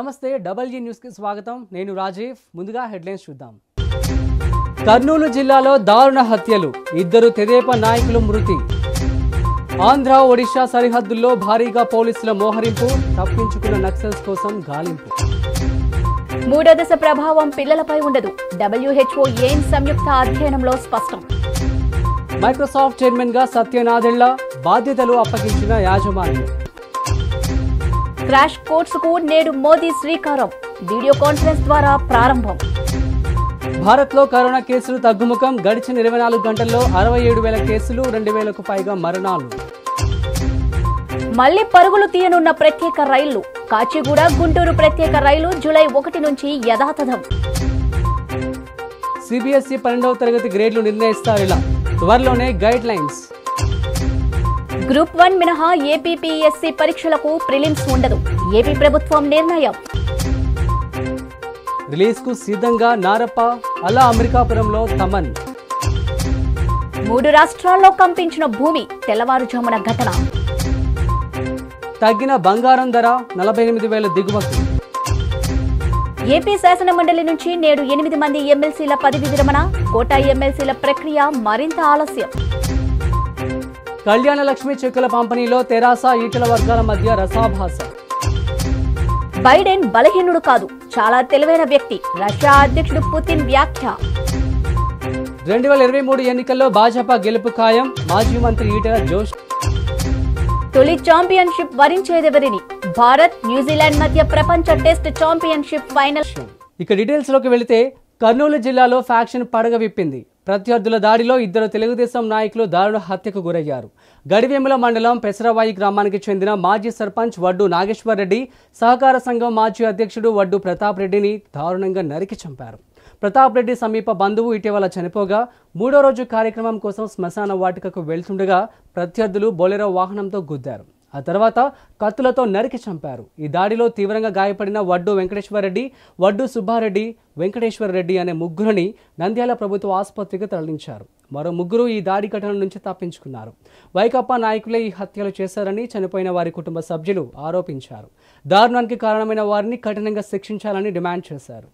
నమస్తే double G న్యూస్కి స్వాగతం నేను రాజీవ్ ముందుగా హెడ్లైన్స్ చూద్దాం కర్నూలు జిల్లాలో దారుణ హత్యలు ఇద్దరు తెదేప నాయకులు మృతి ఆంధ్ర ఒడిశా సరిహద్దుల్లో భారీగా పోలీసుల మోహరింపు తప్పించుకున్న నక్సల్స్ కోసం గాలింపు మూడో దశ ప్రభావం పిల్లలపై ఉండదు డబ్ల్యూహెచ్ఓ ఏం సంయుక్త అధ్యయనంలో స్పష్టం మైక్రోసాఫ్ట్ చైర్మన్ గా సత్యనాథెళ్ల బాధ్యతలు అప్పగించిన యాజమాన్యం క్రాష్ కోర్స్ కు నేడు మోదీ శ్రీకారం వీడియో కాన్ఫరెన్స్ ద్వారా ప్రారంభం భారత్లో కరోనా కేసులు తగ్గుముఖం గడిచిన ఇరవై నాలుగు గంటల్లో అరవై ఏడు వేల కేసులు రెండు వేలకు పైగా మరణాలు మళ్లీ పరుగులు తీయనున్న ప్రత్యేక రైళ్లు కాచిగూడ గుంటూరు ప్రత్యేక రైలు జూలై ఒకటి నుంచి యథాతథం సిబిఎస్ఈ పన్నెండవ తరగతి గ్రేడ్లు నిర్ణయిస్తారు ఇలా త్వరలోనే గైడ్ లైన్స్ గ్రూప్ వన్ మినహా ఏపీపీఎస్సీ పరీక్షలకు ప్రిలిమ్స్ ఉండదు ఏపీ ప్రభుత్వం నిర్ణయం రిలీజ్ కు సిద్ధంగా నారప్ప అలా అమెరికాపురంలో తమన్ మూడు రాష్ట్రాల్లో కంపించిన భూమి తెల్లవారుజామున ఘటన తగ్గిన బంగారం ధర నలభై ఎనిమిది వేల దిగుమతి ఏపీ శాసన మండలి నుంచి నేడు ఎనిమిది మంది ఎమ్మెల్సీల పదవి విరమణ కోటా ఎమ్మెల్సీల ప్రక్రియ మరింత ఆలస్యం కళ్యాణ లక్ష్మి చెక్కుల పంపిణీలో తెరాస ఈటల వర్గాల మధ్య రసాభాస బైడెన్ బలహీనుడు కాదు చాలా తెలివైన వ్యక్తి రష్యా అధ్యక్షుడు పుతిన్ వ్యాఖ్య రెండు వేల ఇరవై మూడు ఎన్నికల్లో భాజపా గెలుపు ఖాయం మాజీ మంత్రి ఈటల జోష్ తొలి ఛాంపియన్షిప్ వరించేదెవరిని భారత్ న్యూజిలాండ్ మధ్య ప్రపంచ టెస్ట్ ఛాంపియన్షిప్ ఫైనల్ ఇక డీటెయిల్స్ లోకి వెళితే కర్నూలు జిల్లాలో ఫ్యాక్షన్ పడగ విప్పింది ప్రత్యర్థుల దాడిలో ఇద్దరు తెలుగుదేశం నాయకులు దారుణ హత్యకు గురయ్యారు గడివేముల మండలం పెసరవాయి గ్రామానికి చెందిన మాజీ సర్పంచ్ వడ్డు నాగేశ్వర్ రెడ్డి సహకార సంఘం మాజీ అధ్యక్షుడు వడ్డు ప్రతాప్ రెడ్డిని దారుణంగా నరికి చంపారు ప్రతాప్ రెడ్డి సమీప బంధువు ఇటీవల చనిపోగా మూడో రోజు కార్యక్రమం కోసం శ్మశాన వాటికకు వెళ్తుండగా ప్రత్యర్థులు బొలెరో వాహనంతో గుద్దారు ఆ తర్వాత కత్తులతో నరికి చంపారు ఈ దాడిలో తీవ్రంగా గాయపడిన వడ్డు వెంకటేశ్వరరెడ్డి వడ్డు సుబ్బారెడ్డి వెంకటేశ్వరరెడ్డి అనే ముగ్గురిని నంద్యాల ప్రభుత్వ ఆసుపత్రికి తరలించారు మరో ముగ్గురు ఈ దాడి ఘటన నుంచి తప్పించుకున్నారు వైకప్ప నాయకులే ఈ హత్యలు చేశారని చనిపోయిన వారి కుటుంబ సభ్యులు ఆరోపించారు దారుణానికి కారణమైన వారిని కఠినంగా శిక్షించాలని డిమాండ్ చేశారు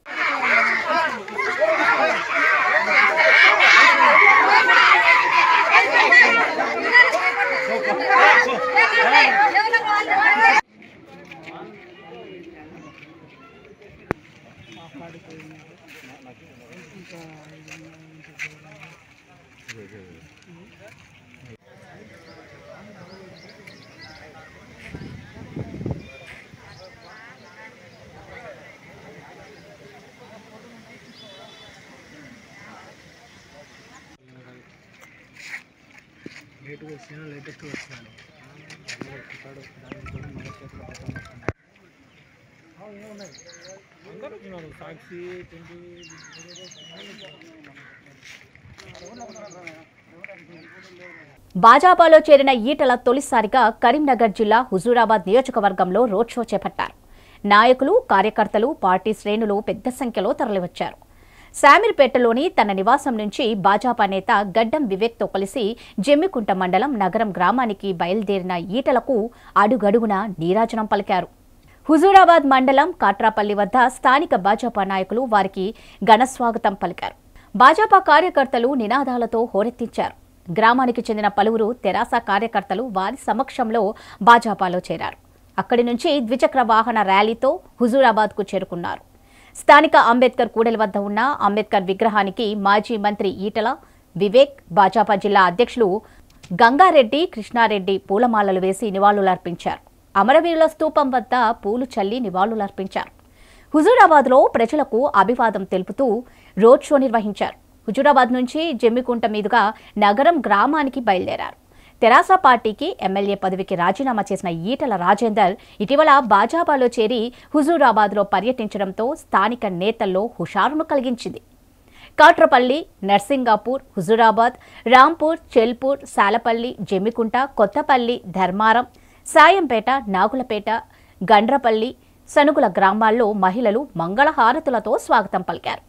నేను లేటెస్ట్ సాక్షి భాజపాలో చేరిన ఈటల తొలిసారిగా కరీంనగర్ జిల్లా హుజూరాబాద్ నియోజకవర్గంలో రోడ్ షో చేపట్టారు నాయకులు కార్యకర్తలు పార్టీ శ్రేణులు పెద్ద సంఖ్యలో తరలివచ్చారు శామిర్పేటలోని తన నివాసం నుంచి భాజపా నేత గడ్డం వివేక్తో కలిసి జమ్మికుంట మండలం నగరం గ్రామానికి బయలుదేరిన ఈటలకు అడుగడుగున నీరాజనం పలికారు హుజూరాబాద్ మండలం కాట్రాపల్లి వద్ద స్థానిక భాజపా నాయకులు వారికి ఘనస్వాగతం పలికారు భాజపా కార్యకర్తలు నినాదాలతో హోరెత్తించారు గ్రామానికి చెందిన పలువురు తెరాస కార్యకర్తలు వారి సమక్షంలో భాజపాలో చేరారు అక్కడి నుంచి ద్విచక్ర వాహన ర్యాలీతో హుజూరాబాద్కు చేరుకున్నారు స్థానిక అంబేద్కర్ కూడలి వద్ద ఉన్న అంబేద్కర్ విగ్రహానికి మాజీ మంత్రి ఈటల వివేక్ భాజపా జిల్లా అధ్యక్షులు గంగారెడ్డి కృష్ణారెడ్డి పూలమాలలు వేసి నివాళులర్పించారు అమరవీరుల స్తూపం వద్ద పూలు చల్లి నివాళులర్పించారు హుజూరాబాద్లో ప్రజలకు అభివాదం తెలుపుతూ రోడ్ షో నిర్వహించారు హుజూరాబాద్ నుంచి జమ్మికుంట మీదుగా నగరం గ్రామానికి బయలుదేరారు తెరాస పార్టీకి ఎమ్మెల్యే పదవికి రాజీనామా చేసిన ఈటల రాజేందర్ ఇటీవల భాజపాలో చేరి లో పర్యటించడంతో స్థానిక నేతల్లో హుషారును కలిగించింది కాట్రపల్లి నర్సింగాపూర్ హుజూరాబాద్ రాంపూర్ చెల్పూర్ సాలపల్లి జమ్మికుంట కొత్తపల్లి ధర్మారం సాయంపేట నాగులపేట గండ్రపల్లి సనుగుల గ్రామాల్లో మహిళలు మంగళహారతులతో స్వాగతం పలికారు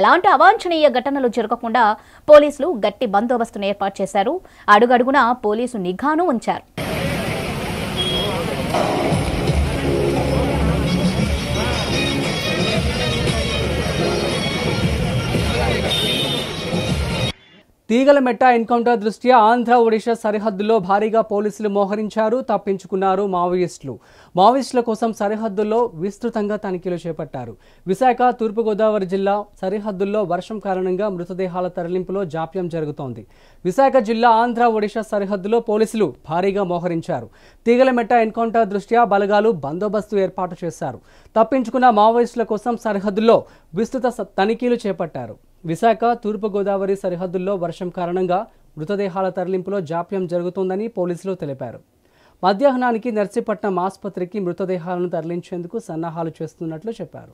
ఎలాంటి అవాంఛనీయ ఘటనలు జరగకుండా పోలీసులు గట్టి బందోబస్తును ఏర్పాటు చేశారు అడుగడుగునా పోలీసు నిఘాను ఉంచారు తీగల మెట్ట ఎన్కౌంటర్ దృష్ట్యా ఆంధ్ర ఒడిషా సరిహద్దులో భారీగా పోలీసులు మోహరించారు తప్పించుకున్నారు మావోయిస్టులు మావోయిస్టుల కోసం సరిహద్దుల్లో విస్తృతంగా తనిఖీలు చేపట్టారు విశాఖ తూర్పుగోదావరి జిల్లా సరిహద్దుల్లో వర్షం కారణంగా మృతదేహాల తరలింపులో జాప్యం జరుగుతోంది విశాఖ జిల్లా ఆంధ్ర ఒడిషా సరిహద్దులో పోలీసులు భారీగా మోహరించారు తీగల మెట్ట ఎన్కౌంటర్ దృష్ట్యా బలగాలు బందోబస్తు ఏర్పాటు చేశారు తప్పించుకున్న మావోయిస్టుల కోసం సరిహద్దుల్లో విస్తృత తనిఖీలు చేపట్టారు విశాఖ తూర్పుగోదావరి సరిహద్దుల్లో వర్షం కారణంగా మృతదేహాల తరలింపులో జాప్యం జరుగుతోందని పోలీసులు తెలిపారు మధ్యాహ్నానికి నర్సీపట్నం ఆసుపత్రికి మృతదేహాలను తరలించేందుకు సన్నాహాలు చేస్తున్నట్లు చెప్పారు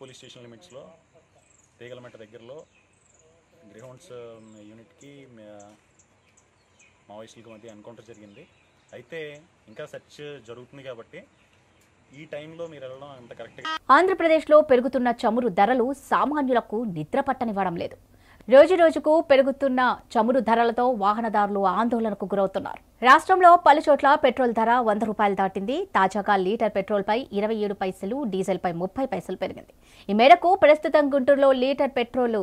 పోలీస్ స్టేషన్ లిమిట్స్లో తీగలమెట్ట దగ్గరలో గ్రీహౌండ్స్ యూనిట్కి మావోయిస్టులకి మధ్య ఎన్కౌంటర్ జరిగింది అయితే ఇంకా సెర్చ్ జరుగుతుంది కాబట్టి ఈ టైంలో మీరు వెళ్ళడం అంత కరెక్ట్గా ఆంధ్రప్రదేశ్లో పెరుగుతున్న చమురు ధరలు సామాన్యులకు నిద్ర పట్టనివ్వడం లేదు రోజురోజుకు పెరుగుతున్న చమురు ధరలతో వాహనదారులు ఆందోళనకు గురవుతున్నారు రాష్ట్రంలో పలుచోట్ల పెట్రోల్ ధర వంద రూపాయలు దాటింది తాజాగా లీటర్ పెట్రోల్పై ఇరవై ఏడు పైసలు డీజిల్పై ముప్పై పైసలు పెరిగింది ఈ మేరకు ప్రస్తుతం గుంటూరులో లీటర్ పెట్రోల్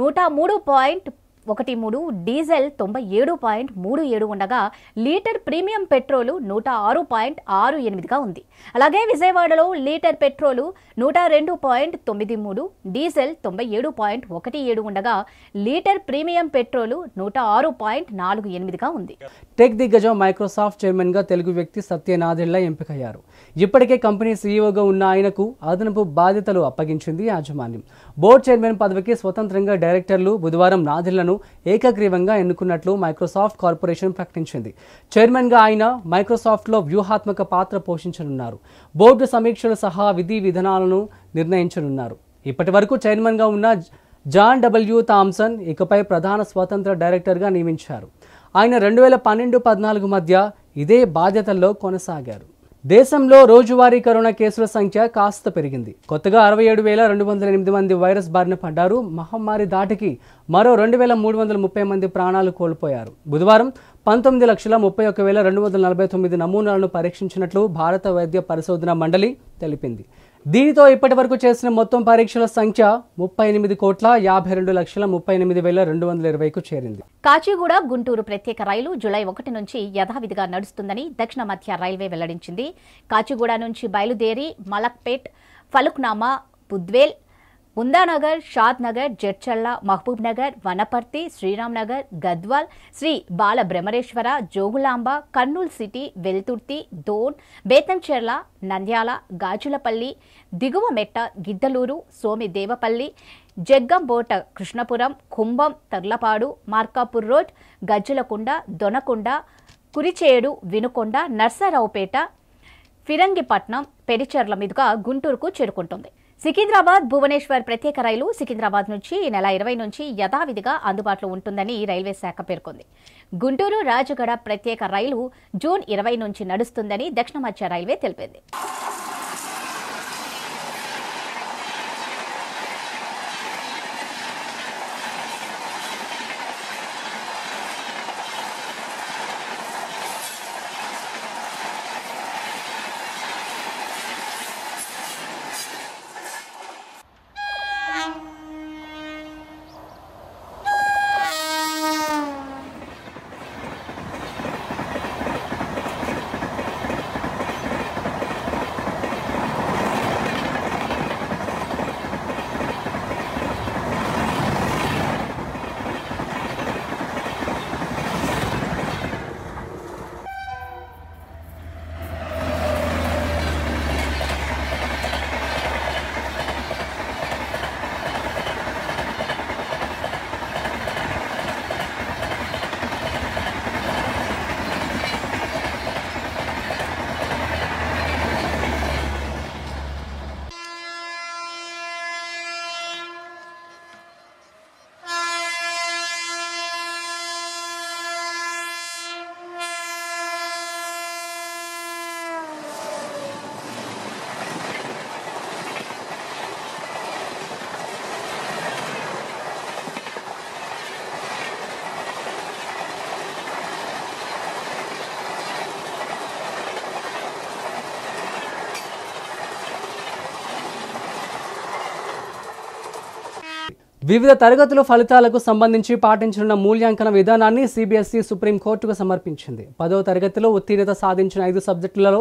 నూట మూడు పాయింట్ ఒకటి మూడు డీజిల్ తొంభై ఏడు పాయింట్ మూడు ఏడు ఉండగా లీటర్ ప్రీమియం పెట్రోలు నూట ఆరు పాయింట్ ఆరు ఎనిమిదిగా ఉంది అలాగే విజయవాడలో లీటర్ పెట్రోలు నూట రెండు పాయింట్ తొమ్మిది మూడు డీజిల్ తొంభై ఏడు పాయింట్ ఒకటి ఏడు ఉండగా లీటర్ ప్రీమియం పెట్రోలు నూట ఆరు పాయింట్ నాలుగు ఎనిమిదిగా ఉంది టెక్ దిగ్గజం మైక్రోసాఫ్ట్ చైర్మన్గా తెలుగు వ్యక్తి సత్యనాథిళ్ల ఎంపికయ్యారు ఇప్పటికే కంపెనీ సీఈఓగా ఉన్న ఆయనకు అదనపు బాధ్యతలు అప్పగించింది యాజమాన్యం బోర్డు చైర్మన్ పదవికి స్వతంత్రంగా డైరెక్టర్లు బుధవారం నాదిళ్లను ఏకగ్రీవంగా ఎన్నుకున్నట్లు మైక్రోసాఫ్ట్ కార్పొరేషన్ ప్రకటించింది చైర్మన్గా ఆయన మైక్రోసాఫ్ట్లో వ్యూహాత్మక పాత్ర పోషించనున్నారు బోర్డు సమీక్షలు సహా విధి విధానాలను నిర్ణయించనున్నారు ఇప్పటి వరకు చైర్మన్గా ఉన్న జాన్ డబ్ల్యూ థామ్సన్ ఇకపై ప్రధాన స్వతంత్ర డైరెక్టర్గా నియమించారు ఆయన రెండు వేల పన్నెండు పద్నాలుగు మధ్య ఇదే బాధ్యతల్లో కొనసాగారు దేశంలో రోజువారీ కరోనా కేసుల సంఖ్య కాస్త పెరిగింది కొత్తగా అరవై ఏడు వేల రెండు వందల ఎనిమిది మంది వైరస్ బారిన పడ్డారు మహమ్మారి దాటికి మరో రెండు వేల మూడు వందల ముప్పై మంది ప్రాణాలు కోల్పోయారు బుధవారం పంతొమ్మిది లక్షల ముప్పై ఒక్క వేల రెండు వందల నలభై తొమ్మిది నమూనాలను పరీక్షించినట్లు భారత వైద్య పరిశోధన మండలి తెలిపింది దీనితో ఇప్పటి వరకు చేసిన మొత్తం పరీక్షల సంఖ్య ముప్పై ఎనిమిది కోట్ల యాభై రెండు లక్షల ముప్పై ఎనిమిది వేల రెండు వందల ఇరవైకు చేరింది కాచిగూడ గుంటూరు ప్రత్యేక రైలు జూలై ఒకటి నుంచి యథావిధిగా నడుస్తుందని దక్షిణ మధ్య రైల్వే వెల్లడించింది కాచిగూడ నుంచి బయలుదేరి Malakpet Falaknuma Budvel Umdanagar Shadnagar Jadcherla Mahabubnagar Wanaparthy Sriramnagar Gadwal Sri Bala Brahmeswara Jogulamba Kurnool city Veldurthi Dhone Betamcherla Nandyal Gajulapalli Diguvametta Giddalur Somidevipalli Jaggambota Krishnapuram Cumbum Tarlapadu Markapur road Gajjalakonda Donakonda Kurichedu Vinukonda Narasaraopet Phirangipatnam Pericherla మీదుగా గుంటూరుకు చేరుకుంటుంది సికింద్రాబాద్ భువనేశ్వర్ ప్రత్యేక రైలు సికింద్రాబాద్ నుంచి ఈ నెల ఇరవై నుంచి యథావిధిగా అందుబాటులో ఉంటుందని రైల్వే శాఖ పేర్కొంది గుంటూరు రాజగడ ప్రత్యేక రైలు జూన్ ఇరవై నుంచి నడుస్తుందని దక్షిణ మధ్య రైల్వే తెలిపింది వివిధ తరగతుల ఫలితాలకు సంబంధించి పాటించనున్న మూల్యాంకన విధానాన్ని సిబిఎస్ఈ సుప్రీంకోర్టుకు సమర్పించింది పదవ తరగతిలో ఉత్తీర్ణత సాధించిన ఐదు సబ్జెక్టులలో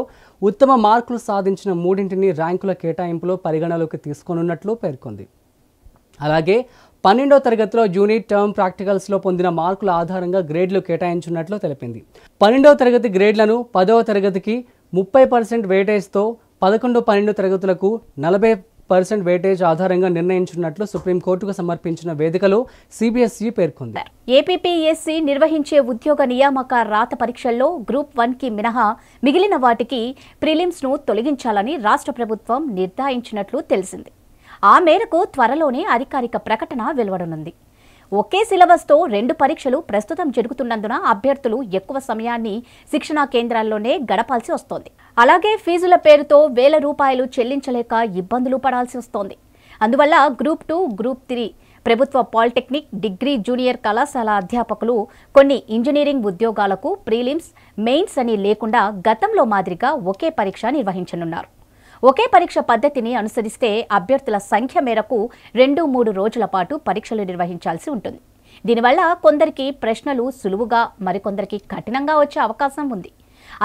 ఉత్తమ మార్కులు సాధించిన మూడింటిని ర్యాంకుల కేటాయింపులో పరిగణలోకి తీసుకోనున్నట్లు పేర్కొంది అలాగే పన్నెండో తరగతిలో యూనిట్ టర్మ్ ప్రాక్టికల్స్లో పొందిన మార్కుల ఆధారంగా గ్రేడ్లు కేటాయించున్నట్లు తెలిపింది పన్నెండవ తరగతి గ్రేడ్లను పదవ తరగతికి ముప్పై పర్సెంట్ వెయిటేజ్తో పదకొండు పన్నెండు తరగతులకు నలభై పర్సెంట్ వేటేజ్ ఆధారంగా నిర్ణయించున్నట్లు సుప్రీంకోర్టుకు సమర్పించిన వేదికలో సిబిఎస్ఈ పేర్కొంది ఏపీపీఎస్సీ నిర్వహించే ఉద్యోగ నియామక రాత పరీక్షల్లో గ్రూప్ వన్ కి మినహా మిగిలిన వాటికి ను తొలగించాలని రాష్ట్ర ప్రభుత్వం నిర్ధారించినట్లు తెలిసింది ఆ మేరకు త్వరలోనే అధికారిక ప్రకటన వెలువడనుంది ఒకే సిలబస్తో రెండు పరీక్షలు ప్రస్తుతం జరుగుతున్నందున అభ్యర్థులు ఎక్కువ సమయాన్ని శిక్షణా కేంద్రాల్లోనే గడపాల్సి వస్తోంది అలాగే ఫీజుల పేరుతో వేల రూపాయలు చెల్లించలేక ఇబ్బందులు పడాల్సి వస్తోంది అందువల్ల గ్రూప్ టూ గ్రూప్ త్రీ ప్రభుత్వ పాలిటెక్నిక్ డిగ్రీ జూనియర్ కళాశాల అధ్యాపకులు కొన్ని ఇంజనీరింగ్ ఉద్యోగాలకు ప్రీలిమ్స్ మెయిన్స్ అని లేకుండా గతంలో మాదిరిగా ఒకే పరీక్ష నిర్వహించనున్నారు ఒకే పరీక్ష పద్ధతిని అనుసరిస్తే అభ్యర్థుల సంఖ్య మేరకు రెండు మూడు రోజుల పాటు పరీక్షలు నిర్వహించాల్సి ఉంటుంది దీనివల్ల కొందరికి ప్రశ్నలు సులువుగా మరికొందరికి కఠినంగా వచ్చే అవకాశం ఉంది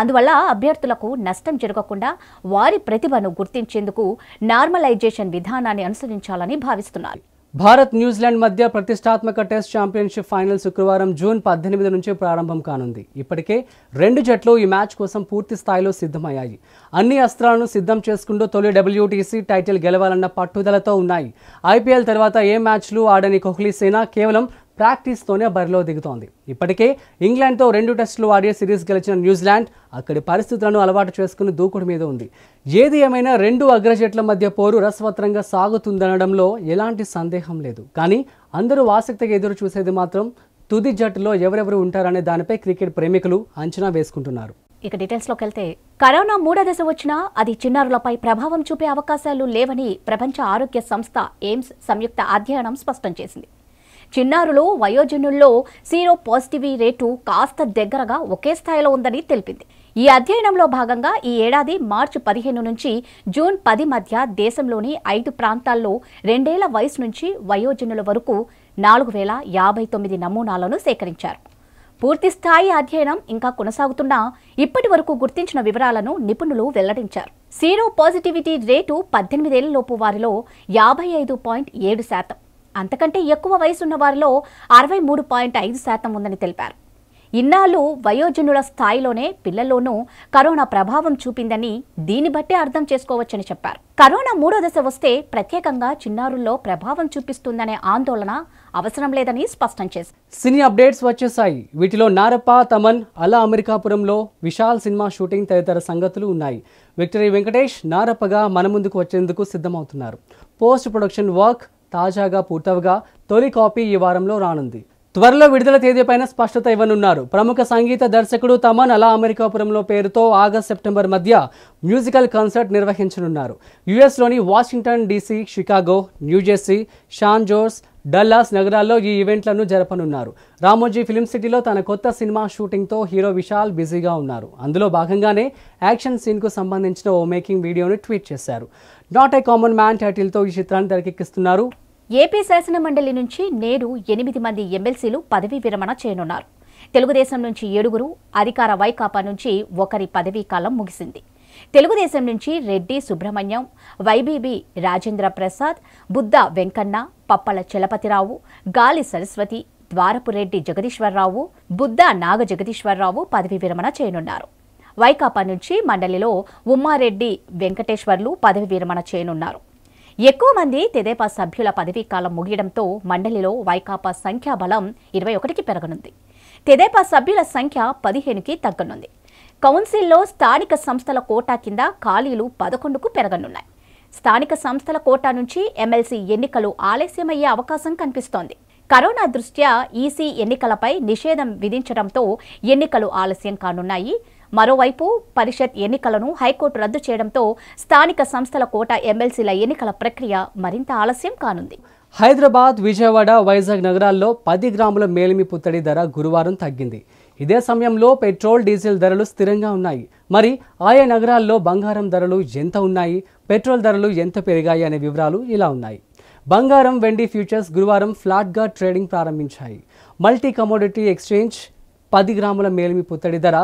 అందువల్ల అభ్యర్థులకు నష్టం జరగకుండా వారి ప్రతిభను గుర్తించేందుకు నార్మలైజేషన్ విధానాన్ని అనుసరించాలని భావిస్తున్నారు భారత్ న్యూజిలాండ్ మధ్య ప్రతిష్టాత్మక టెస్ట్ ఛాంపియన్షిప్ ఫైనల్ శుక్రవారం జూన్ పద్దెనిమిది నుంచి ప్రారంభం కానుంది ఇప్పటికే రెండు జట్లు ఈ మ్యాచ్ కోసం పూర్తి స్థాయిలో సిద్ధమయ్యాయి అన్ని అస్త్రాలను సిద్ధం చేసుకుంటూ తొలి డబ్ల్యూటీసీ టైటిల్ గెలవాలన్న పట్టుదలతో ఉన్నాయి ఐపీఎల్ తర్వాత ఏ మ్యాచ్లు ఆడని కోహ్లీ సేన కేవలం ప్రాక్టీస్తోనే బరిలో దిగుతోంది ఇప్పటికే ఇంగ్లాండ్తో రెండు టెస్టులు ఆడే సిరీస్ గెలిచిన న్యూజిలాండ్ అక్కడి పరిస్థితులను అలవాటు చేసుకుని దూకుడు మీద ఉంది ఏది ఏమైనా రెండు అగ్రజట్ల మధ్య పోరు రసవత్రంగా సాగుతుందనడంలో ఎలాంటి సందేహం లేదు కానీ అందరూ ఆసక్తిగా ఎదురు చూసేది మాత్రం తుది జట్టులో ఎవరెవరు ఉంటారనే దానిపై క్రికెట్ ప్రేమికులు అంచనా వేసుకుంటున్నారు ఇక డీటెయిల్స్లోకి వెళ్తే కరోనా మూడో దశ వచ్చినా అది చిన్నారులపై ప్రభావం చూపే అవకాశాలు లేవని ప్రపంచ ఆరోగ్య సంస్థ ఎయిమ్స్ సంయుక్త అధ్యయనం స్పష్టం చేసింది చిన్నారులు వయోజనుల్లో సీరో పాజిటివిటీ రేటు కాస్త దగ్గరగా ఒకే స్థాయిలో ఉందని తెలిపింది ఈ అధ్యయనంలో భాగంగా ఈ ఏడాది మార్చి పదిహేను నుంచి జూన్ పది మధ్య దేశంలోని ఐదు ప్రాంతాల్లో రెండేళ్ల వయసు నుంచి వయోజనుల వరకు నాలుగు వేల యాభై తొమ్మిది నమూనాలను సేకరించారు పూర్తిస్థాయి అధ్యయనం ఇంకా కొనసాగుతున్నా ఇప్పటి వరకు గుర్తించిన వివరాలను నిపుణులు వెల్లడించారు సీరో పాజిటివిటీ రేటు పద్దెనిమిదేళ్లలోపు వారిలో యాభై ఐదు పాయింట్ ఏడు శాతం అంతకంటే ఎక్కువ వయసున్న వారిలో అరవై మూడు పాయింట్ ఐదు శాతం ఉందని తెలిపారు ఇన్నాళ్ళు వయోజనుల స్థాయిలోనే పిల్లల్లోనూ కరోనా ప్రభావం చూపిందని దీన్ని బట్టే అర్థం చేసుకోవచ్చని చెప్పారు కరోనా మూడో దశ వస్తే ప్రత్యేకంగా చిన్నారుల్లో ప్రభావం చూపిస్తుందనే ఆందోళన అవసరం లేదని స్పష్టం చేశారు సినీ అప్డేట్స్ వచ్చేసాయి వీటిలో నారప్ప తమన్ అలా అమెరికాపురంలో విశాల్ సినిమా షూటింగ్ తదితర సంగతులు ఉన్నాయి విక్టరీ వెంకటేష్ నారప్పగా మన ముందుకు వచ్చేందుకు సిద్ధమవుతున్నారు పోస్ట్ ప్రొడక్షన్ వర్క్ తాజాగా పూర్తవగా తొలి కాపీ ఈ వారంలో రానుంది త్వరలో విడుదల తేదీపైన స్పష్టత ఇవ్వనున్నారు ప్రముఖ సంగీత దర్శకుడు తమన్ అలా అమెరికాపురంలో పేరుతో ఆగస్ట్ సెప్టెంబర్ మధ్య మ్యూజికల్ కన్సర్ట్ నిర్వహించనున్నారు యుఎస్లోని Washington DC Chicago New Jersey San జోర్స్ డల్లాస్ నగరాల్లో ఈ ఈవెంట్లను జరపనున్నారు రామోజీ ఫిలిం సిటీలో తన కొత్త సినిమా షూటింగ్తో హీరో విశాల్ బిజీగా ఉన్నారు అందులో భాగంగానే యాక్షన్ సీన్కు సంబంధించిన ఓ మేకింగ్ వీడియోను ట్వీట్ చేశారు నాట్ ఏ కామన్ మ్యాన్ టైటిల్తో ఈ చిత్రాన్ని తెరకెక్కిస్తున్నారు ఏపీ శాసనమండలి నుంచి నేడు ఎనిమిది మంది ఎమ్మెల్సీలు పదవీ విరమణ చేయనున్నారు తెలుగుదేశం నుంచి ఏడుగురు అధికార వైకాపా నుంచి ఒకరి పదవీ కాలం ముగిసింది తెలుగుదేశం నుంచి రెడ్డి సుబ్రహ్మణ్యం వైబీబీ రాజేంద్ర ప్రసాద్ బుద్ధ వెంకన్న పప్పల చలపతిరావు గాలి సరస్వతి ద్వారపురెడ్డి జగదీశ్వరరావు బుద్ధ నాగ జగదీశ్వరరావు పదవీ విరమణ చేయనున్నారు వైకాపా నుంచి మండలిలో ఉమ్మారెడ్డి వెంకటేశ్వర్లు పదవి విరమణ చేయనున్నారు ఎక్కువ మంది తెదేపా సభ్యుల పదవీ కాలం ముగియడంతో మండలిలో వైకాపా సంఖ్యాబలం ఇరవై ఒకటికి పెరగనుంది తెదేపా సభ్యుల సంఖ్య పదిహేనుకి తగ్గనుంది కౌన్సిల్లో స్థానిక సంస్థల కోటా కింద ఖాళీలు పదకొండుకు పెరగనున్నాయి స్థానిక సంస్థల కోటా నుంచి ఎమ్మెల్సీ ఎన్నికలు ఆలస్యమయ్యే అవకాశం కనిపిస్తోంది కరోనా దృష్ట్యా ఈసీ ఎన్నికలపై నిషేధం విధించడంతో ఎన్నికలు ఆలస్యం కానున్నాయి మరోవైపు పరిషత్ ఎన్నికలను హైకోర్టు రద్దు చేయడంతో స్థానిక సంస్థల కోట ఎమ్మెల్సీల ఎన్నికల ప్రక్రియ మరింత ఆలస్యం కానుంది హైదరాబాద్ విజయవాడ వైజాగ్ నగరాల్లో పది గ్రాముల మేలిమి పుత్తడి ధర గురువారం తగ్గింది ఇదే సమయంలో పెట్రోల్ డీజిల్ ధరలు స్థిరంగా ఉన్నాయి మరి ఆయా నగరాల్లో బంగారం ధరలు ఎంత ఉన్నాయి పెట్రోల్ ధరలు ఎంత పెరిగాయి అనే వివరాలు ఇలా ఉన్నాయి బంగారం వెండి ఫ్యూచర్స్ గురువారం ఫ్లాట్గా ట్రేడింగ్ ప్రారంభించాయి మల్టీ కమోడిటీ ఎక్స్చేంజ్ పది గ్రాముల మేలిమి పుత్తడి ధర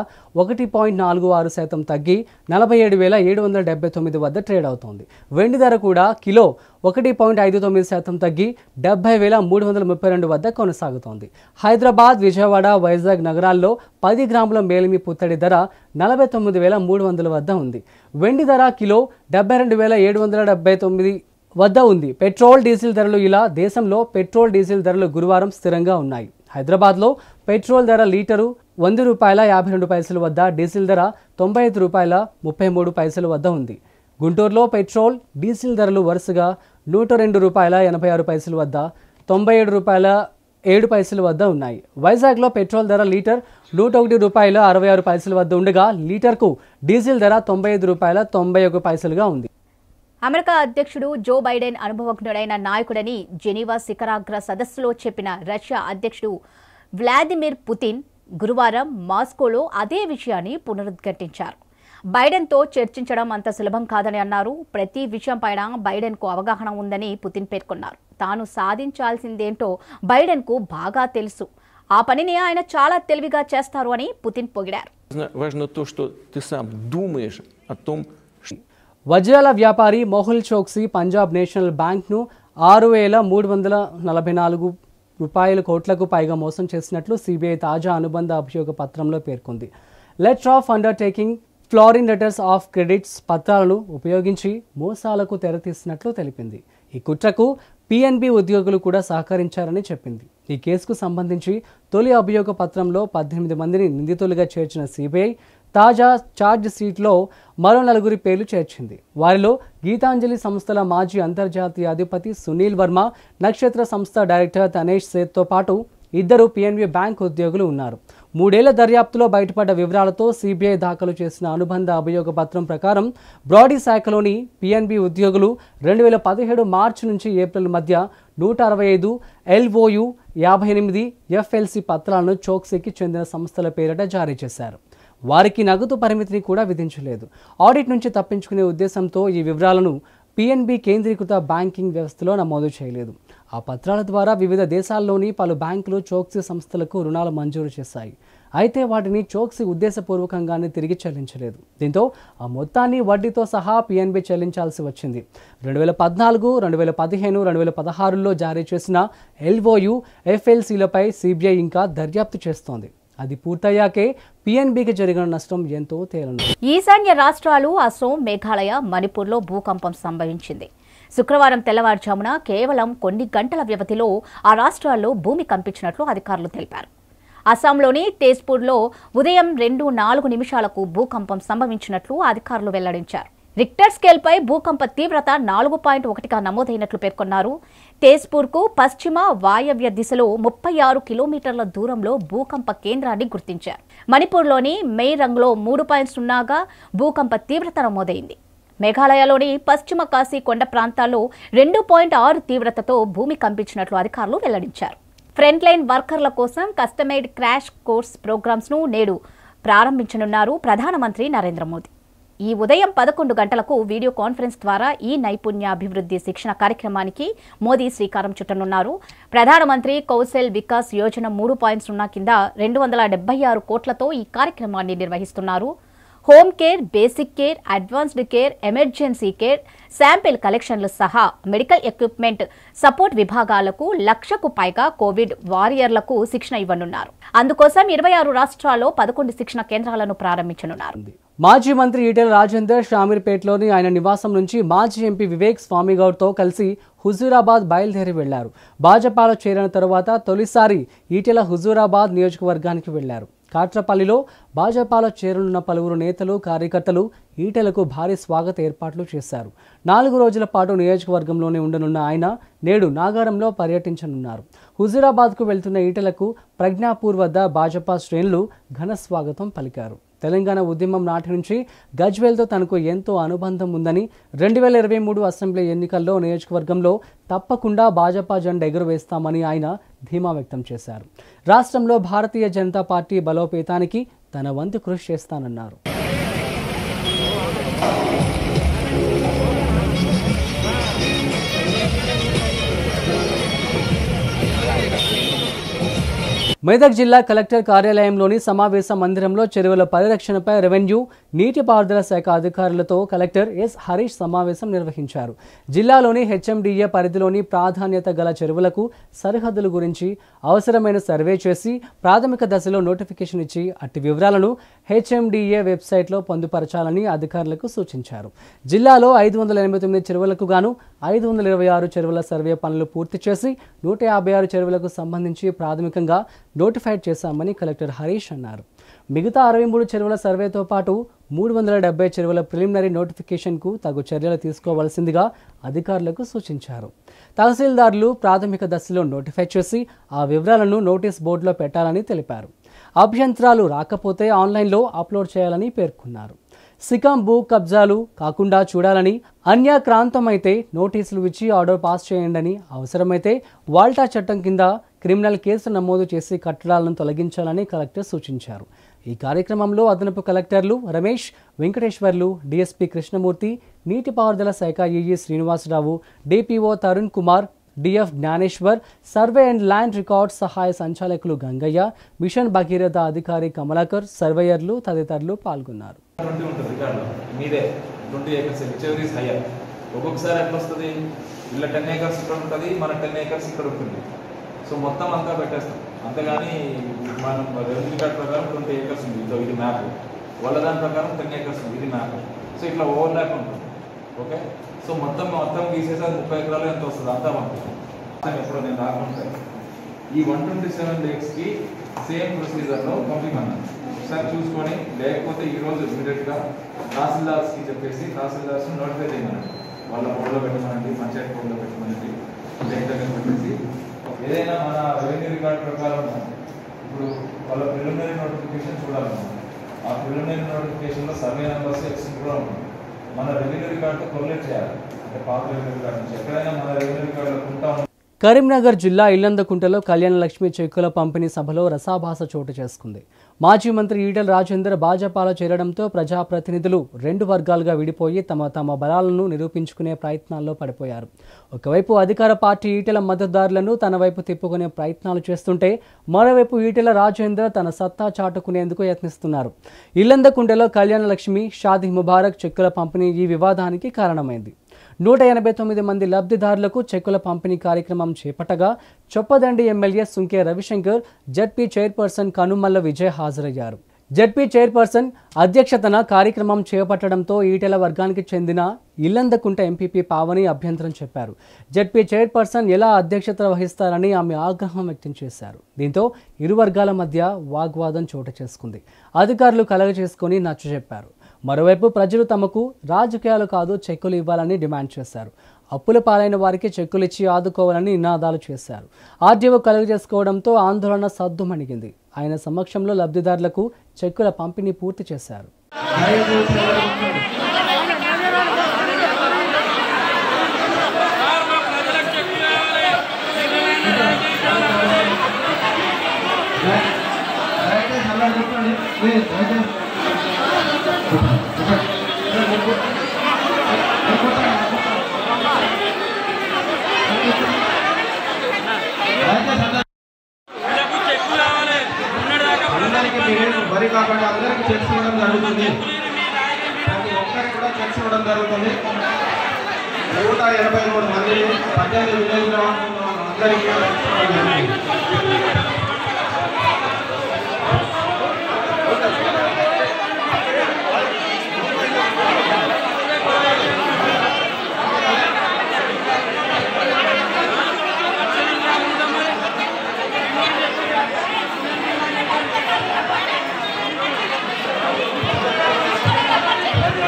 ఒకటి పాయింట్ నాలుగు ఆరు శాతం తగ్గి నలభై ఏడు వేల ఏడు వందల డెబ్బై తొమ్మిది వద్ద ట్రేడ్ అవుతోంది వెండి ధర కూడా కిలో ఒకటి పాయింట్ ఐదు తొమ్మిది శాతం తగ్గి డెబ్బై వేల మూడు వందల ముప్పై రెండు వద్ద కొనసాగుతోంది హైదరాబాద్ విజయవాడ వైజాగ్ నగరాల్లో పది గ్రాముల మేలిమి పుత్తడి ధర నలభై తొమ్మిది వేల మూడు వందల వద్ద ఉంది వెండి ధర కిలో డెబ్బై రెండు వేల ఏడు వందల డెబ్బై తొమ్మిది వద్ద ఉంది పెట్రోల్ డీజిల్ ధరలు ఇలా దేశంలో పెట్రోల్ డీజిల్ ధరలు గురువారం స్థిరంగా ఉన్నాయి హైదరాబాద్లో పెట్రోల్ ధర లీటరు వంద రూపాయల యాభై రెండు పైసలు వద్ద డీజిల్ ధర తొంభై ఐదు రూపాయల ముప్పై మూడు పైసలు వద్ద ఉంది గుంటూరులో పెట్రోల్ డీజిల్ ధరలు వరుసగా నూట రెండు రూపాయల ఎనభై ఆరు పైసల వద్ద తొంభై ఏడు రూపాయల ఏడు పైసలు వద్ద ఉన్నాయి వైజాగ్లో పెట్రోల్ ధర లీటర్ నూట ఒకటి రూపాయల అరవై ఆరు పైసల వద్ద ఉండగా లీటర్కు డీజిల్ ధర తొంభై ఐదు రూపాయల తొంభై ఒక పైసలుగా ఉంది అమెరికా అధ్యక్షుడు జో బైడెన్ అనుభవజ్ఞుడైన నాయకుడని జెనీవా శిఖరాగ్ర సదస్సులో చెప్పిన రష్యా అధ్యక్షుడు వ్లాదిమిర్ పుతిన్ గురువారం మాస్కోలో అదే విషయాన్ని పునరుద్ఘాటించారు బైడెన్తో చర్చించడం అంత సులభం కాదని అన్నారు ప్రతి విషయంపైన బైడెన్కు అవగాహన ఉందని పుతిన్ పేర్కొన్నారు తాను సాధించాల్సిందేంటో బైడెన్కు బాగా తెలుసు ఆ పనిని ఆయన చాలా తెలివిగా చేస్తారు అని పుతిన్ పొగిడారు వజ్రాల వ్యాపారి మోహుల్ చోక్సీ పంజాబ్ నేషనల్ బ్యాంక్ను ఆరు వేల మూడు వందల నలభై నాలుగు రూపాయల కోట్లకు పైగా మోసం చేసినట్లు సిబిఐ తాజా అనుబంధ అభియోగ పత్రంలో పేర్కొంది లెటర్ ఆఫ్ అండర్టేకింగ్ ఫ్లోరింగ్ లెటర్స్ ఆఫ్ క్రెడిట్స్ పత్రాలను ఉపయోగించి మోసాలకు తెరతీసినట్లు తెలిపింది ఈ కుట్రకు పిఎన్బి ఉద్యోగులు కూడా సహకరించారని చెప్పింది ఈ కేసుకు సంబంధించి తొలి అభియోగ పత్రంలో పద్దెనిమిది మందిని నిందితులుగా చేర్చిన సిబిఐ తాజా ఛార్జ్ సీట్లో మరో నలుగురి పేర్లు చేర్చింది వారిలో గీతాంజలి సంస్థల మాజీ అంతర్జాతీయ అధిపతి సునీల్ వర్మ నక్షత్ర సంస్థ డైరెక్టర్ తనేష్ సేత్తో పాటు ఇద్దరు పిఎన్బి బ్యాంక్ ఉద్యోగులు ఉన్నారు మూడేళ్ల దర్యాప్తులో బయటపడ్డ వివరాలతో సిబిఐ దాఖలు చేసిన అనుబంధ అభియోగ పత్రం ప్రకారం బ్రాడీ శాఖలోని పిఎన్బి ఉద్యోగులు రెండు వేల పదిహేడు మార్చి నుంచి ఏప్రిల్ మధ్య నూట అరవై ఐదు ఎల్ఓయు యాభై ఎనిమిది ఎఫ్ఎల్సి పత్రాలను చోక్సీకి చెందిన సంస్థల పేరిట జారీ చేశారు వారికి నగదు పరిమితిని కూడా విధించలేదు ఆడిట్ నుంచి తప్పించుకునే ఉద్దేశంతో ఈ వివరాలను పిఎన్బి కేంద్రీకృత బ్యాంకింగ్ వ్యవస్థలో నమోదు చేయలేదు ఆ పత్రాల ద్వారా వివిధ దేశాల్లోని పలు బ్యాంకులు చోక్సీ సంస్థలకు రుణాలు మంజూరు చేశాయి అయితే వాటిని చోక్సీ ఉద్దేశపూర్వకంగానే తిరిగి చెల్లించలేదు దీంతో ఆ మొత్తాన్ని వడ్డీతో సహా పిఎన్బి చెల్లించాల్సి వచ్చింది రెండు వేల పద్నాలుగు రెండు వేల పదిహేను రెండు వేల పదహారులో జారీ చేసిన ఎల్ఓయు ఎఫ్ఎల్సీలపై సిబిఐ ఇంకా దర్యాప్తు చేస్తోంది అది పూర్తయ్యాకే పిఎన్బికి జరిగిన నష్టం ఎంతో తేలను ఈశాన్య రాష్ట్రాలు అసోం మేఘాలయ మణిపూర్లో భూకంపం సంభవించింది శుక్రవారం తెల్లవారుజామున కేవలం కొన్ని గంటల వ్యవధిలో ఆ రాష్ట్రాల్లో భూమి కంపించినట్లు అధికారులు తెలిపారు అస్సాంలోని తేజ్పూర్లో ఉదయం రెండు నాలుగు నిమిషాలకు భూకంపం సంభవించినట్లు అధికారులు వెల్లడించారు రిక్టర్ స్కేల్పై భూకంప తీవ్రత నాలుగు పాయింట్ ఒకటిగా నమోదైనట్లు పేర్కొన్నారు తేజ్పూర్కు పశ్చిమ వాయవ్య దిశలో ముప్పై ఆరు కిలోమీటర్ల దూరంలో భూకంప కేంద్రాన్ని గుర్తించారు మణిపూర్లోని మెయిరంగ్లో మూడు పాయింట్ సున్నాగా భూకంప తీవ్రత నమోదైంది మేఘాలయలోని పశ్చిమ కాశీ కొండ ప్రాంతాల్లో రెండు పాయింట్ ఆరు తీవ్రతతో భూమి కంపించినట్లు అధికారులు వెల్లడించారు ఫ్రంట్లైన్ వర్కర్ల కోసం కస్టమైడ్ క్రాష్ కోర్స్ ప్రోగ్రామ్స్ను నేడు ప్రారంభించనున్నారు ప్రధానమంత్రి నరేంద్ర మోదీ ఈ ఉదయం పదకొండు గంటలకు వీడియో కాన్ఫరెన్స్ ద్వారా ఈ నైపుణ్యాభివృద్ధి శిక్షణ కార్యక్రమానికి మోదీ శ్రీకారం చుట్టనున్నారు ప్రధానమంత్రి కౌశల్ వికాస్ యోజన మూడు పాయింట్ సున్నా కింద రెండు వందల డెబ్బై ఆరు కోట్లతో ఈ కార్యక్రమాన్ని నిర్వహిస్తున్నారు home care basic care advanced care emergency care sample కలెక్షన్లు సహా మెడికల్ ఎక్విప్మెంట్ సపోర్ట్ విభాగాలకు లక్షకు పైగా కోవిడ్ వారియర్లకు శిక్షణ ఇవ్వనున్నారు అందుకోసం ఇరవై ఆరు రాష్ట్రాల్లో పదకొండు శిక్షణ కేంద్రాలను ప్రారంభించనున్నారు మాజీ మంత్రి ఈటెల రాజేందర్ షామీర్పేటలోని ఆయన నివాసం నుంచి మాజీ ఎంపీ వివేక్ స్వామిగౌడ్తో కలిసి హుజూరాబాద్ బయలుదేరి వెళ్లారు భాజపాలో చేరిన తరువాత తొలిసారి ఈటెల హుజూరాబాద్ నియోజకవర్గానికి వెళ్లారు కాట్రపల్లిలో భాజపాలో చేరనున్న పలువురు నేతలు కార్యకర్తలు ఈటెలకు భారీ స్వాగత ఏర్పాట్లు చేశారు నాలుగు రోజుల పాటు నియోజకవర్గంలోనే ఉండనున్న ఆయన నేడు నాగారంలో పర్యటించనున్నారు హుజూరాబాద్కు వెళ్తున్న ఈటెలకు ప్రజ్ఞాపూర్ వద్ద భాజపా శ్రేణులు ఘన స్వాగతం పలికారు తెలంగాణ ఉద్యమం నాటి నుంచి గజ్వేల్తో తనకు ఎంతో అనుబంధం ఉందని రెండు వేల ఇరవై మూడు అసెంబ్లీ ఎన్నికల్లో నియోజకవర్గంలో తప్పకుండా భాజపా జెండా ఎగురవేస్తామని ఆయన ధీమా వ్యక్తం చేశారు రాష్ట్రంలో భారతీయ జనతా పార్టీ బలోపేతానికి తన వంతు కృషి చేస్తానన్నారు మెదక్ జిల్లా కలెక్టర్ కార్యాలయంలోని సమావేశ మందిరంలో చెరువుల పరిరక్షణపై రెవెన్యూ నీటిపారుదల శాఖ అధికారులతో కలెక్టర్ ఎస్ హరీష్ సమావేశం నిర్వహించారు జిల్లాలోని హెచ్ఎండిఏ పరిధిలోని ప్రాధాన్యత గల చెరువులకు సరిహద్దుల గురించి అవసరమైన సర్వే చేసి ప్రాథమిక దశలో నోటిఫికేషన్ ఇచ్చి అట్టి వివరాలను హెచ్ఎండిఏ వెబ్సైట్లో పొందుపరచాలని అధికారులకు సూచించారు జిల్లాలో ఐదు వందల ఎనభై తొమ్మిది చెరువులకు గాను ఐదు వందల ఇరవై ఆరు చెరువుల సర్వే పనులు పూర్తి చేసి నూట యాభై ఆరు చెరువులకు సంబంధించి ప్రాథమికంగా నోటిఫైడ్ చేశామని కలెక్టర్ హరీష్ అన్నారు మిగతా అరవై మూడు చెరువుల సర్వేతో పాటు మూడు వందల డెబ్బై చెరువుల ప్రిలిమినరీ నోటిఫికేషన్కు తగు చర్యలు తీసుకోవాల్సిందిగా అధికారులకు సూచించారు తహసీల్దారులు ప్రాథమిక దశలో నోటిఫై చేసి ఆ వివరాలను నోటీస్ బోర్డులో పెట్టాలని తెలిపారు అభ్యంతరాలు రాకపోతే ఆన్లైన్లో అప్లోడ్ చేయాలని పేర్కొన్నారు సికాం భూ కబ్జాలు కాకుండా చూడాలని అన్యాక్రాంతమైతే నోటీసులు ఇచ్చి ఆర్డర్ పాస్ చేయండి అవసరమైతే వాల్టా చట్టం కింద క్రిమినల్ కేసు నమోదు చేసి కట్టడాలను తొలగించాలని కలెక్టర్ సూచించారు ఈ కార్యక్రమంలో అదనపు కలెక్టర్లు రమేష్ వెంకటేశ్వర్లు డిఎస్పీ కృష్ణమూర్తి నీటిపారుదల శాఖ EE Srinivasarao DPO Tarun Kumar DF Gnaneshwar survey and land record సహాయ సంచాలకులు గంగయ్య మిషన్ భగీరథ అధికారి కమలాకర్ సర్వేయర్లు తదితరులు పాల్గొన్నారు ఒక్కొక్కసారి ఎట్లా వస్తుంది ఇలా టెన్ ఏకర్స్ ఇక్కడ ఉంటుంది మన టెన్ ఏకర్స్ ఇక్కడ ఉంటుంది సో మొత్తం అంతా పెట్టేస్తాం అంతేగాని మనం రెవెన్యూ కార్డ్ ప్రకారం ట్వంటీ ఏకర్స్ ఉంది ఇది మ్యాప్ వాళ్ళ దాని ప్రకారం టెన్ ఏకర్స్ ఉంది ఇది మ్యాప్ సో ఇట్లా ల్యాప్ ఉంటుంది ఓకే సో మొత్తం మొత్తం తీసేసి ముప్పై ఎకరాలు ఎంత వస్తుంది అంతా మొత్తం ఎప్పుడో నేను రాకుంటాను ఈ వన్ ట్వంటీ సెవెన్ డేస్కి సేమ్ ప్రొసీజర్లో పంపించమన్నాను ఒకసారి చూసుకొని లేకపోతే ఈరోజు ఇమీడియట్గా తహసీల్దార్స్కి చెప్పేసి తహసీల్దార్స్ నోటిఫై చేయమని వాళ్ళ బోర్డులో పెట్టమనండి పంచాయతీ బోర్డులో పెట్టమనండి లేకపోతే పెట్టేసి ఏదైనా మన రెవెన్యూ రికార్డు ప్రకారం ఇప్పుడు వాళ్ళ ప్రిలిమినరీ నోటిఫికేషన్ చూడాలన్నమాట ఆ ప్రిలిమినరీ నోటిఫికేషన్లో సర్వే నెంబర్స్ ఎక్స్ కూడా ఉంటుంది మన రెవెన్యూ రికార్డుతో కొరలేట్ చేయాలి అంటే పాత రెవెన్యూ రికార్డు నుంచి ఎక్కడైనా మన రెవెన్యూ రికార్డులో ఉంటాము కరీంనగర్ జిల్లా ఇల్లందకుంటలో కళ్యాణలక్ష్మి చెక్కుల పంపిణీ సభలో రసాభాస చోటు చేసుకుంది మాజీ మంత్రి ఈటల రాజేందర్ భాజపాలో చేరడంతో ప్రజాప్రతినిధులు రెండు వర్గాలుగా విడిపోయి తమ తమ బలాలను నిరూపించుకునే ప్రయత్నాల్లో పడిపోయారు ఒకవైపు అధికార పార్టీ ఈటల మద్దతుదారులను తన వైపు తిప్పుకునే ప్రయత్నాలు చేస్తుంటే మరోవైపు ఈటల రాజేందర్ తన సత్తా చాటుకునేందుకు యత్నిస్తున్నారు ఇల్లందకుంటలో కళ్యాణలక్ష్మి షాది ముబారక్ చెక్కుల పంపిణీ ఈ వివాదానికి కారణమైంది నూట ఎనభై తొమ్మిది మంది లబ్ధిదారులకు చెక్కుల పంపిణీ కార్యక్రమం చేపట్టగా Choppadandi MLA Sunke Ravishankar ZP chairperson Kanumalla Vijay హాజరయ్యారు జడ్పీ చైర్పర్సన్ అధ్యక్షతన కార్యక్రమం చేపట్టడంతో ఈటెల వర్గానికి చెందిన ఇల్లందకుంట ఎంపీపీ పావని అభ్యంతరం చెప్పారు జడ్పీ చైర్పర్సన్ ఎలా అధ్యక్షత వహిస్తారని ఆమె ఆగ్రహం వ్యక్తం చేశారు దీంతో ఇరు వర్గాల మధ్య వాగ్వాదం చోటు చేసుకుంది అధికారులు కలగ చేసుకుని నచ్చజెప్పారు మరోవైపు ప్రజలు తమకు రాజకీయాలు కాదు చెక్కులు ఇవ్వాలని డిమాండ్ చేశారు అప్పుల పాలైన వారికి చెక్కులు ఇచ్చి ఆదుకోవాలని నినాదాలు చేశారు ఆర్డీఓ కలుగు చేసుకోవడంతో ఆందోళన సద్దుమణిగింది ఆయన సమక్షంలో లబ్ధిదారులకు చెక్కుల పంపిణీ పూర్తి చేశారు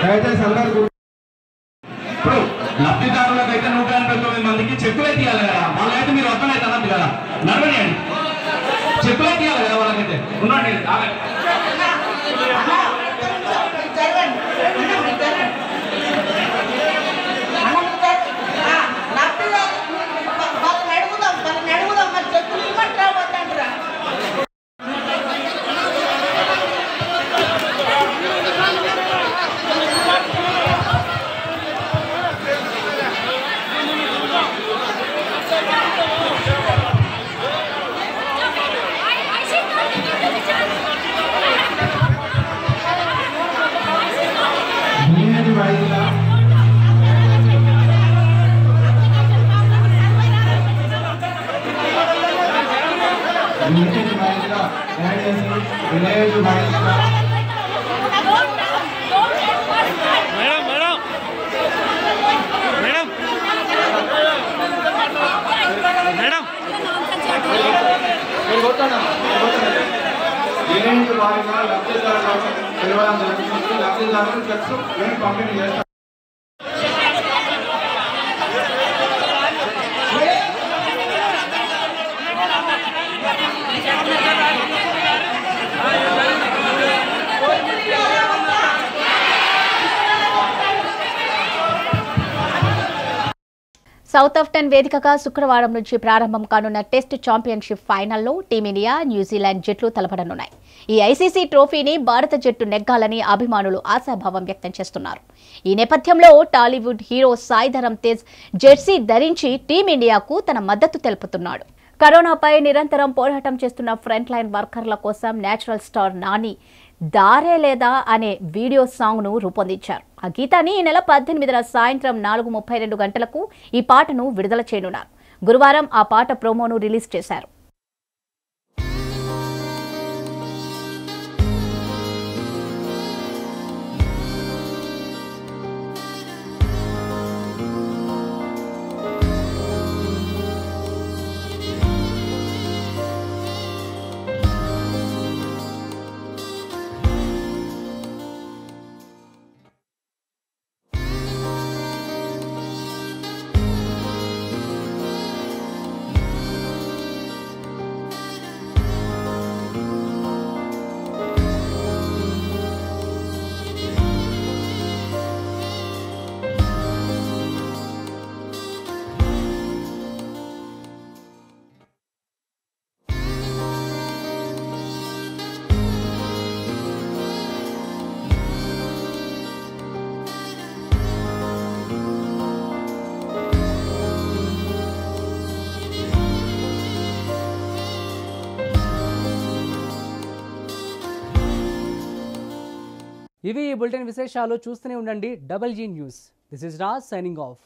దయచేసి అందరూ ఇప్పుడు లబ్ధిదారులకు అయితే నూట ఎనభై తొమ్మిది మందికి చెక్కులు అయితే ఇవ్వాలి కదా వాళ్ళైతే మీరు వస్తానైతే అనద్దు కదా నడవనియండి చెక్కులు అయితే కదా వాళ్ళకైతే ఉండండి नितिन भाई का एंड विनेश भाई का मैडम मैडम मैडम मैडम దీని వారిగా లబ్ధిదారులకు నిర్వహించడానికి లబ్ధిదారులకు చెక్స్ మేము పంపిణీ చేస్తాం సౌత్ ఆఫ్టన్ వేదికగా శుక్రవారం నుంచి ప్రారంభం కానున్న టెస్ట్ ఛాంపియన్షిప్ ఫైనల్లో టీమిండియా న్యూజిలాండ్ జట్లు తలపడనున్నాయి ఈ ఐసీసీ ట్రోఫీని భారత జట్టు నెగ్గాలని అభిమానులు ఆశాభావం వ్యక్తం చేస్తున్నారు ఈ నేపథ్యంలో టాలీవుడ్ హీరో సాయిధరం తేజ్ జెర్సీ ధరించి టీమిండియాకు తన మద్దతు తెలుపుతున్నాడు కరోనాపై నిరంతరం పోరాటం చేస్తున్న ఫ్రంట్ లైన్ వర్కర్ల కోసం నేచురల్ స్టార్ నాని దారే లేదా అనే వీడియో సాంగ్ను రూపొందించారు ఆ గీతాన్ని ఈ నెల పద్దెనిమిదిన సాయంత్రం నాలుగు ముప్పై రెండు గంటలకు ఈ పాటను విడుదల చేయనున్నారు గురువారం ఆ పాట ప్రోమోను రిలీజ్ చేశారు ఇవి ఈ బులెటిన్ విశేషాలు చూస్తూనే ఉండండి double G news this is Raj signing of